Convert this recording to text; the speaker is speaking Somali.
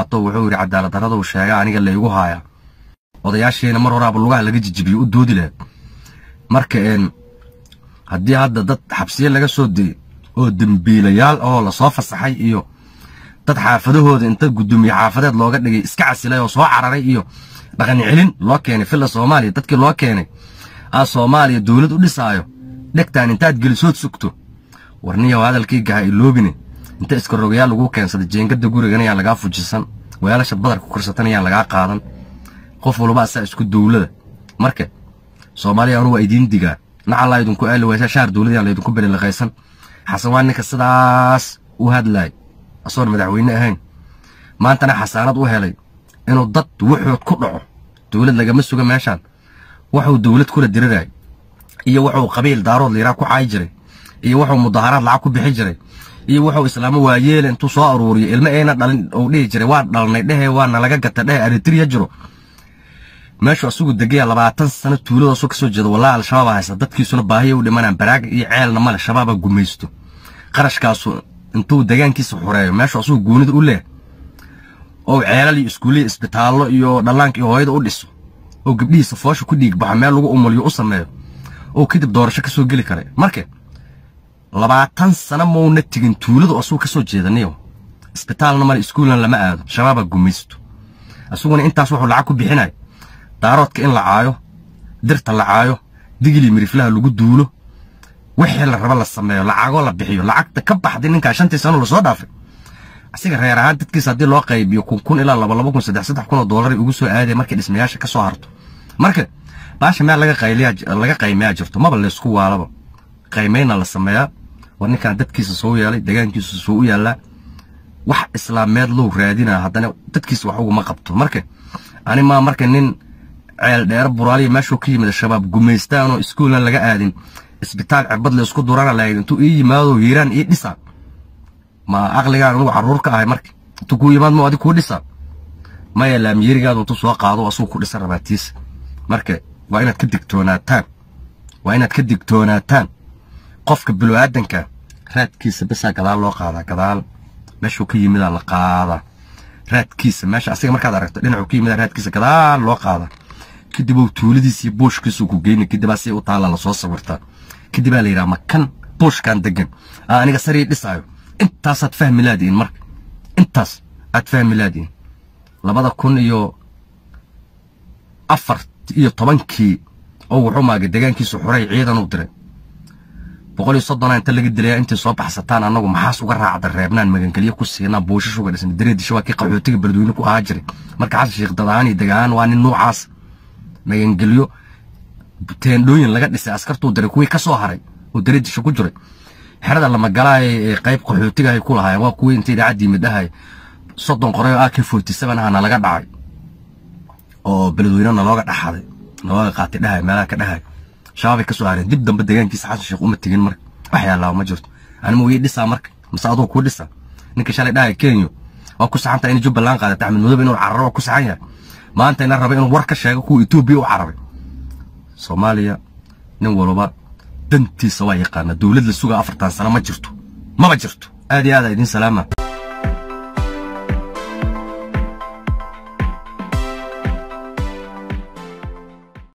qaato wuxuu yidhi cadaalad darradou sheegaa aniga laygu haaya odayaashiina mar horaaba lugaha laga jijibiyo u doodi leh marka n haddii hadda dad xabsiye laga soo dayey oo dembiilayaal oo lasoo fasaxay iyo dad xaafadahooda inta gudoomiye xaafadeed looga dhigay iska casilay oo soo cararay iyo dhaqan celin loo keenay filla soomaaliya dadkii loo keenay aa soomaaliya dowlad u dhisaayo dhegtaan intaad gelisood sugto warniya hadalkii gaha iloobine inta iskarogayaa lagu keensada jeengada gurigan ayaa lagaa fujisan weelasha badarka korsatan ayaa lagaa qaadan qof walba asaa isku dowlada marka soomaaliya anu waa idiin digaa nacalaa idinku aalaweysaa shaar dowladayaa laydinku belilaqaysan xasan waa ninka sidaas u hadlaay asoon madaxweyne ahayn maantana xasaanad u helay inuu dad wuxuud ku dhaco dowlad lagama suga meeshaan wuxuu dowlad kula diriraay iyo wuxuu qabiil daarood liiraa ku caayi jiray iyo wuxuu mudaaharaad lacag ku bixi jiray iyo wuxuu islaamo waa yeele intuu soo aruuriyo ilmo ayna dhalin uu dhihi jiray waa dhalnay dhehe waana laga gata dhehe aritriya jiro meeshuu asugu degaya labaatan sano tuuladaasoo kasoo jeeda wallaahi al-shabaaba haysta dadkiisuna baahiya u dhimanaan baraaga iyo ceelna male shabaaba gumaysto qarashkaasu intuu degaankiisa xureeyo meeshuu asugu guunida u leh oo ceelal iyo iskuuliya isbitaallo iyo dhallaanka iyo hooyada u dhiso oo gabdhihiisa foosha ku dhiigbaxo meel lagu umuliyo u sameeyo oo kadib doorasho kasoo geli kara marka labaatan sano mauna tegin tuuladu asuu kasoo soo jeedanayo isbitaalna male iskuulna lama aado shabaaba gumaysto asuguna intaas wuxuu lacag ku bixinayo daaroodka in la caayo dirta la caayo digli miriflaha lagu duulo wixii la rabo la sameeyo lacagoo la bixiyo lacagta ka baxday ninkaa shantii sano lasoo dhaafay asiga reer ahaan dadkiisa haddii loo qaybiyo kun kun ilaa laba laba kun saddex saddex kun oo doolaray ugu soo aadaya markay dhismayaasha ka harto marka baasha meel laga qayliyaa jirto maba laysku waalaba qaymayna la sameeyaa war ninkaan dadkiisa soo yeelay degaankiisa soo u yaallaa wax islaameed lou raadinaa haddana dadkiisa wax uguma qabto marka ani maa marka nin ceel dheer buraaliya meeshuu ka yimid shabaab gumaystaanoo iskuulan laga aadin isbitaal cirbad la isku durana lahayd intuu ii yimaado hiiraan ii dhisa ma aqligaan anugu carruur ka ahay marka intuu kuu yimaad mo adi kuu dhisa maya laamyeerigaadu intuu soo qaado asuu ku dhisa rabaatiisa marka waa inaad ka digtoonaataan waa inaad ka digtoonaataan qofka binu-aadanka raadkiisa basaa gadaal loo qaada gadaal meeshuu ka yimida la qaada raadkiisa meesha asiga markaad aragto dhinacuu ka yimidaa raadkiisa gadaal loo qaada kadibuu tuuladiisii buushkiisuu ku geyna kadibaa u taalla lasoo sawirtaa kadibaa la yidhaha makan buushkan degan aniga sarii dhisaayo intaasaad fahmi laadiin marka intaas aad fahmi laadiin labada kun iyo afar iyo tobankii oo wuxuu maaga deegaankiisu xuray ciidan u diray boqol iyo soddonaa inta laga dilaya intay soo baxsataan anagu maxaas uga raacda dareebnaan magangelyo ku siina buushash uga dhisan dareedisha waa kii qaxootiga bardweyne ku ahaa jiray marka xasan sheekh dadahaan iyo waa nin nuucaas magangelyo teendhooyin laga dhisay askartuu diray kuwii ka haray oo dareedisha ku jiray xerada lamagalaa ee qayb qaxootiga ay ku lahaayeen waa kuwii inta idaacaddii midhahay soddon qoray oo ak forty seven ah nalaga dhacay oo beledweyne nalooga dhaxaday nalooga qaatay dhahay meelaha ka dhahay shabaabay ka soo hareen dib dambe degaankiisa xasan sheekh uma tegin marka wax ma jirto anima wii dhisaa marka mase adoo ku dhisa ninka shalay dhahaya kenyo waa ku saxanta in jubbaland qaadata axmed madobe inuu cararo waa ku saxan yahay maanta ina raba inuu war ka sheego kuwa etoobiya u carabay soomaaliya nin walba dantiisa waa yaqaana dowlad la sugaa afartan sano ma jirto maba jirto aad iyo aad idin salaama